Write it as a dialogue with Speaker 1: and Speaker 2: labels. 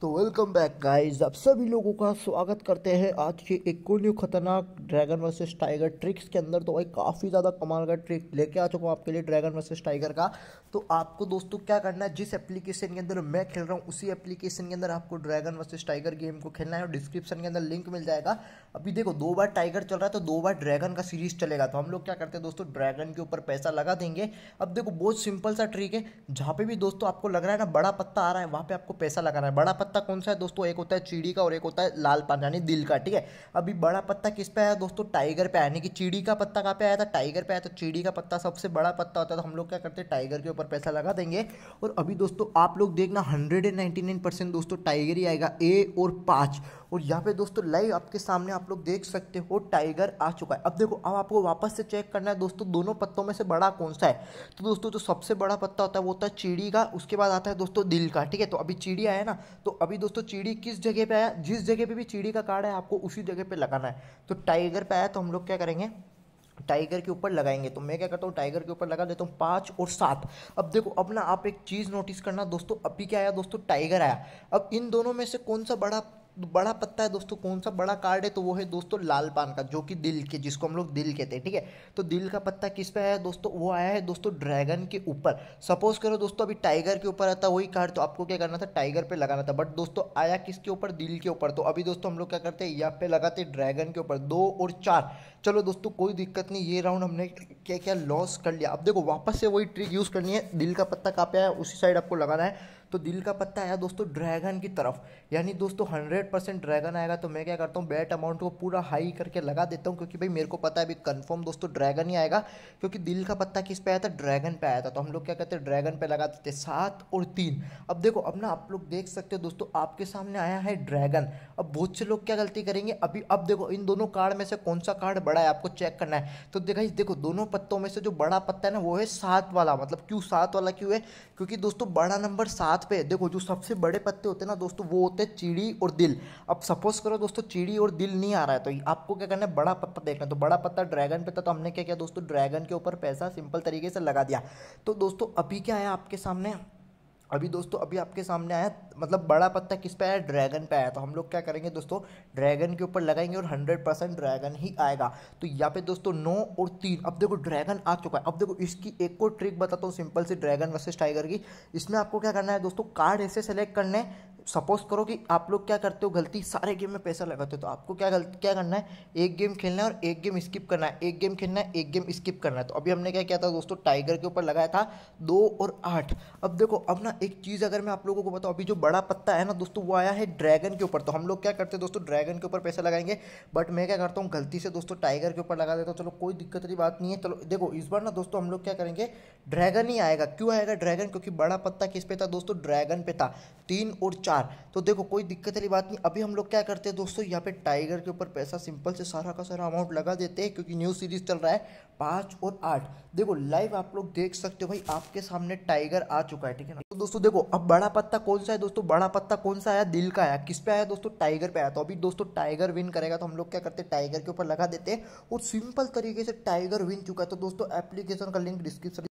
Speaker 1: तो welcome back guys आप सभी लोगों का स्वागत करते हैं आज के एक और न्यू खतरनाक ड्रैगन वर्सेस टाइगर ट्रिक्स के अंदर तो भाई काफ़ी ज़्यादा कमाल का ट्रिक लेके आ चुका हूँ आपके लिए ड्रैगन वर्सेस टाइगर का तो आपको दोस्तों क्या करना है जिस एप्लीकेशन के अंदर मैं खेल रहा हूँ उसी एप्लीकेशन के अंदर आपको ड्रैगन वर्सेज टाइगर गेम को खेलना है और डिस्क्रिप्शन के अंदर लिंक मिल जाएगा अभी देखो दो बार टाइगर चल रहा है तो दो बार ड्रैगन का सीरीज चलेगा तो हम लोग क्या करते हैं दोस्तों ड्रैगन के ऊपर पैसा लगा देंगे अब देखो बहुत सिंपल सा ट्रिक है जहाँ पे भी दोस्तों आपको लग रहा है ना बड़ा पत्ता आ रहा है वहाँ पर आपको पैसा लगाना है बड़ा पत्ता कौन सा है दोस्तों एक होता है चीड़ी का और एक होता है लाल पान यानी दिल का ठीक है अभी बड़ा पत्ता किस पे आया दोस्तों टाइगर पे यानी कि चीड़ी का पत्ता कहाँ पे आया था टाइगर पे आया था चीड़ी का पत्ता सबसे बड़ा पत्ता होता है तो हम लोग क्या करते हैं टाइगर के ऊपर पैसा लगा देंगे और अभी दोस्तों आप लोग देखना हंड्रेड दोस्तों टाइगर ही आएगा ए और पाँच और यहाँ पे दोस्तों लाइव आपके सामने आप लोग देख सकते हो टाइगर आ चुका है अब देखो अब आपको वापस से चेक करना है दोस्तों दोनों पत्तों में से बड़ा कौन सा है तो दोस्तों जो सबसे बड़ा पत्ता होता है वो होता है चीड़ी का उसके बाद आता है दोस्तों दिल का ठीक है तो अभी चीड़ी आया ना तो अभी दोस्तों चीड़ी किस जगह पे आया जिस जगह पे भी चीड़ी का कार्ड है आपको उसी जगह पे लगाना है तो टाइगर पे आया तो हम लोग क्या करेंगे टाइगर के ऊपर लगाएंगे तो मैं क्या करता हूँ टाइगर के ऊपर लगा देता हूँ पाँच और सात अब देखो अपना आप एक चीज़ नोटिस करना दोस्तों अभी क्या आया दोस्तों टाइगर आया अब इन दोनों में से कौन सा बड़ा बड़ा पत्ता है दोस्तों कौन सा बड़ा कार्ड है तो वो है दोस्तों लाल पान का जो कि दिल के जिसको हम लोग दिल कहते हैं ठीक है तो दिल का पत्ता किस पे आया दोस्तों वो आया है दोस्तों ड्रैगन के ऊपर सपोज करो दोस्तों अभी टाइगर के ऊपर आता वही कार्ड तो आपको क्या करना था टाइगर पे लगाना था बट दोस्तों आया किसके ऊपर दिल के ऊपर तो अभी दोस्तों हम लोग क्या करते हैं यहाँ पे लगाते ड्रैगन के ऊपर दो और चार चलो दोस्तों कोई दिक्कत नहीं ये राउंड हमने क्या क्या लॉस कर लिया अब देखो वापस से वही ट्रिक यूज़ करनी है दिल का पत्ता कहाँ पे आया उसी साइड आपको लगाना है तो दिल का पत्ता आया दोस्तों ड्रैगन की तरफ यानी दोस्तों हंड्रेड परसेंट ड्रैगन आएगा तो मैं क्या करता हूँ बैट अमाउंट को पूरा हाई करके लगा देता हूँ क्योंकि भाई मेरे को पता है अभी कन्फर्म दोस्तों ड्रैगन ही आएगा क्योंकि दिल का पत्ता किस पे आया था ड्रैगन पे आया था तो हम लोग क्या कहते हैं ड्रैगन पे लगा देते सात और तीन अब देखो अब ना आप लोग देख सकते हो दोस्तों आपके सामने आया है ड्रैगन अब बहुत से लोग क्या गलती करेंगे अभी अब देखो इन दोनों कार्ड में से कौन सा कार्ड बड़ा है आपको चेक करना है तो देखा देखो दोनों पत्तों में से जो बड़ा पत्ता है ना वो है सात वाला मतलब क्यों सात वाला क्यों है क्योंकि दोस्तों बड़ा नंबर सात पे है देखो जो सबसे बड़े पत्ते होते हैं ना दोस्तों वो होते हैं चिड़ी और दिल अब सपोज करो दोस्तों चिड़ी और दिल नहीं आ रहा है तो आपको क्या करना है बड़ा पत्ता देखना है तो बड़ा पत्ता ड्रैगन पे था तो हमने क्या किया दोस्तों ड्रैगन के ऊपर पैसा सिंपल तरीके से लगा दिया तो दोस्तों अभी क्या है आपके सामने अभी दोस्तों अभी आपके सामने आया मतलब बड़ा पत्ता किस पे आया ड्रैगन पे आया तो हम लोग क्या करेंगे दोस्तों ड्रैगन के ऊपर लगाएंगे और हंड्रेड परसेंट ड्रैगन ही आएगा तो यहाँ पे दोस्तों नौ और तीन अब देखो ड्रैगन आ चुका है अब देखो इसकी एक और ट्रिक बताता हूँ सिंपल सी ड्रैगन वर्सेस टाइगर की इसमें आपको क्या करना है दोस्तों कार्ड ऐसे सेलेक्ट करने सपोज करो कि आप लोग क्या करते हो गलती सारे गेम में पैसा लगाते हो तो आपको क्या गलती क्या करना है एक गेम खेलना है और एक गेम स्किप करना है एक गेम खेलना है एक गेम स्किप करना है तो अभी हमने क्या किया था दोस्तों टाइगर के ऊपर लगाया था दो और आठ अब देखो अब ना एक चीज़ अगर मैं आप लोगों को बताऊँ अभी जो बड़ा पत्ता है ना दोस्तों वो आया है ड्रैगन के ऊपर तो हम लोग क्या करते हैं दोस्तों ड्रैगन के ऊपर पैसा लगाएंगे बट मैं क्या करता हूँ गलती से दोस्तों टाइगर के ऊपर लगा देता हूँ चलो कोई दिक्कत की बात नहीं है चलो देखो इस बार ना दोस्तों हम लोग क्या करेंगे ड्रैगन ही आएगा क्यों आएगा ड्रैगन क्योंकि बड़ा पत्ता किस पे था दोस्तों ड्रैगन पे था तीन और चार चार तो देखो कोई दिक्कत वाली बात नहीं अभी हम लोग क्या करते हैं दोस्तों यहाँ पे टाइगर के ऊपर पैसा सिंपल से सारा का सारा अमाउंट लगा देते हैं क्योंकि न्यू सीरीज चल रहा है पाँच और आठ देखो लाइव आप लोग देख सकते हो भाई आपके सामने टाइगर आ चुका है ठीक है ना तो दोस्तों देखो अब बड़ा पत्ता कौन सा है दोस्तों बड़ा पत्ता कौन सा आया दिल का आया किस पे आया दोस्तों टाइगर पे आया तो अभी दोस्तों टाइगर विन करेगा तो हम लोग क्या करते हैं टाइगर के ऊपर लगा देते हैं और सिंपल तरीके से टाइगर विन चुका है तो दोस्तों एप्लीकेशन का लिंक डिस्क्रिप्शन